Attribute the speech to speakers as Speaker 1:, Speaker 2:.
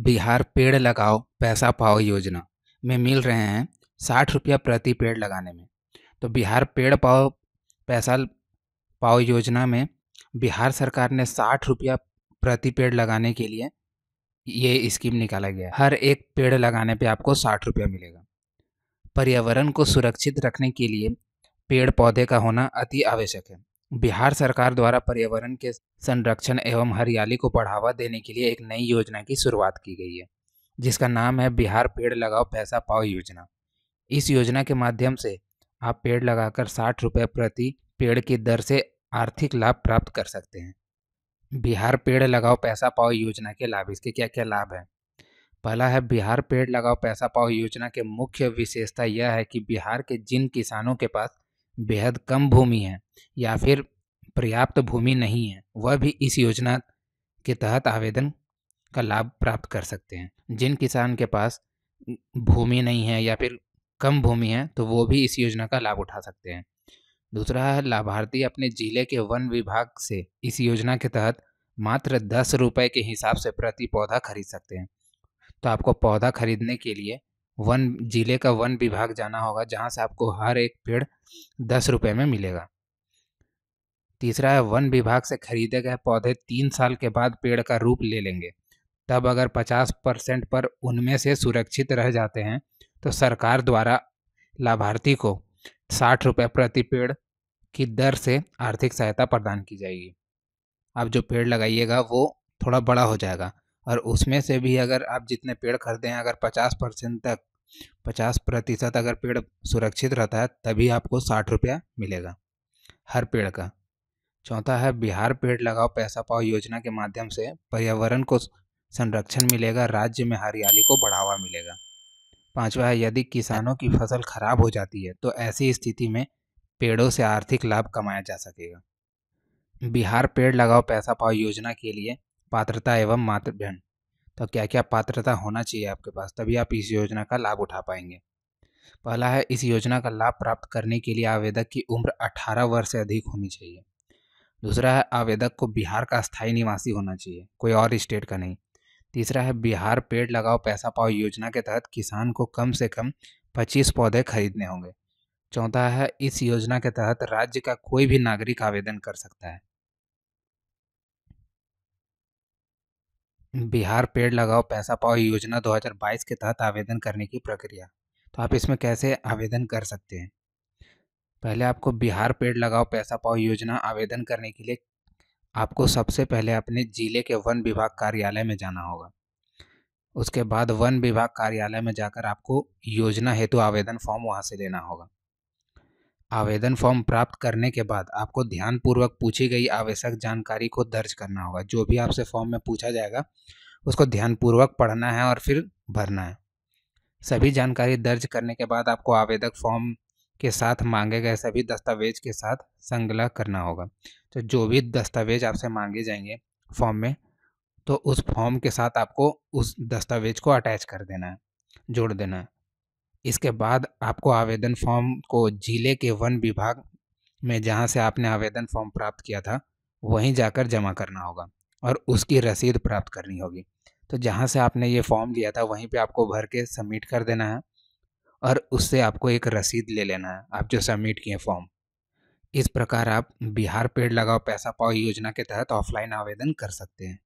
Speaker 1: बिहार पेड़ लगाओ पैसा पाओ योजना में मिल रहे हैं साठ रुपया प्रति पेड़ लगाने में तो बिहार पेड़ पाओ पैसा पाओ योजना में बिहार सरकार ने साठ रुपया प्रति पेड़ लगाने के लिए ये स्कीम निकाला गया हर एक पेड़ लगाने पे आपको साठ रुपया मिलेगा पर्यावरण को सुरक्षित रखने के लिए पेड़ पौधे का होना अति आवश्यक है बिहार सरकार द्वारा पर्यावरण के संरक्षण एवं हरियाली को बढ़ावा देने के लिए एक नई योजना की शुरुआत की गई है जिसका नाम है बिहार पेड़ लगाओ पैसा पाओ योजना इस योजना के माध्यम से आप पेड़ लगाकर साठ रुपये प्रति पेड़ की दर से आर्थिक लाभ प्राप्त कर सकते हैं बिहार पेड़ लगाओ पैसा पाओ योजना के लाभ इसके क्या क्या लाभ हैं पहला है बिहार पेड़ लगाओ पैसा पाओ योजना के मुख्य विशेषता यह है कि बिहार के जिन किसानों के पास बेहद कम भूमि है या फिर पर्याप्त भूमि नहीं है वह भी इस योजना के तहत आवेदन का लाभ प्राप्त कर सकते हैं जिन किसान के पास भूमि नहीं है या फिर कम भूमि है तो वो भी इस योजना का लाभ उठा सकते हैं दूसरा है लाभार्थी अपने जिले के वन विभाग से इस योजना के तहत मात्र दस रुपये के हिसाब से प्रति पौधा खरीद सकते हैं तो आपको पौधा खरीदने के लिए वन जिले का वन विभाग जाना होगा जहाँ से आपको हर एक पेड़ दस रुपये में मिलेगा तीसरा है वन विभाग से खरीदे गए पौधे तीन साल के बाद पेड़ का रूप ले लेंगे तब अगर 50 परसेंट पर उनमें से सुरक्षित रह जाते हैं तो सरकार द्वारा लाभार्थी को साठ रुपये प्रति पेड़ की दर से आर्थिक सहायता प्रदान की जाएगी आप जो पेड़ लगाइएगा वो थोड़ा बड़ा हो जाएगा और उसमें से भी अगर आप जितने पेड़ खरीदे हैं अगर 50 परसेंट तक पचास प्रतिशत अगर पेड़ सुरक्षित रहता है तभी आपको साठ रुपया मिलेगा हर पेड़ का चौथा है बिहार पेड़ लगाओ पैसा पाओ योजना के माध्यम से पर्यावरण को संरक्षण मिलेगा राज्य में हरियाली को बढ़ावा मिलेगा पांचवा है यदि किसानों की फसल खराब हो जाती है तो ऐसी स्थिति में पेड़ों से आर्थिक लाभ कमाया जा सकेगा बिहार पेड़ लगाओ पैसा पाओ योजना के लिए पात्रता एवं मातृभन तो क्या क्या पात्रता होना चाहिए आपके पास तभी आप इस योजना का लाभ उठा पाएंगे पहला है इस योजना का लाभ प्राप्त करने के लिए आवेदक की उम्र 18 वर्ष से अधिक होनी चाहिए दूसरा है आवेदक को बिहार का स्थायी निवासी होना चाहिए कोई और स्टेट का नहीं तीसरा है बिहार पेड़ लगाओ पैसा पाओ योजना के तहत किसान को कम से कम पच्चीस पौधे खरीदने होंगे चौथा है इस योजना के तहत राज्य का कोई भी नागरिक आवेदन कर सकता है बिहार पेड़ लगाओ पैसा पाओ योजना 2022 के तहत आवेदन करने की प्रक्रिया तो आप इसमें कैसे आवेदन कर सकते हैं पहले आपको बिहार पेड़ लगाओ पैसा पाओ योजना आवेदन करने के लिए आपको सबसे पहले अपने ज़िले के वन विभाग कार्यालय में जाना होगा उसके बाद वन विभाग कार्यालय में जाकर आपको योजना हेतु आवेदन फॉर्म वहाँ से लेना होगा आवेदन फॉर्म प्राप्त करने के बाद आपको ध्यानपूर्वक पूछी गई आवश्यक जानकारी को दर्ज करना होगा जो भी आपसे फॉर्म में पूछा जाएगा उसको ध्यानपूर्वक पढ़ना है और फिर भरना है सभी जानकारी दर्ज करने के बाद आपको आवेदक फॉर्म के साथ मांगे गए सभी दस्तावेज के साथ संग्रह करना होगा तो जो भी दस्तावेज आपसे मांगे जाएंगे फॉर्म में तो उस फॉर्म के साथ आपको उस दस्तावेज को अटैच कर देना है जोड़ देना है इसके बाद आपको आवेदन फॉर्म को जिले के वन विभाग में जहाँ से आपने आवेदन फॉर्म प्राप्त किया था वहीं जाकर जमा करना होगा और उसकी रसीद प्राप्त करनी होगी तो जहाँ से आपने ये फॉर्म लिया था वहीं पे आपको भर के सबमिट कर देना है और उससे आपको एक रसीद ले लेना है आप जो सबमिट किए फॉर्म इस प्रकार आप बिहार पेड़ लगाओ पैसा पाओ योजना के तहत ऑफलाइन आवेदन कर सकते हैं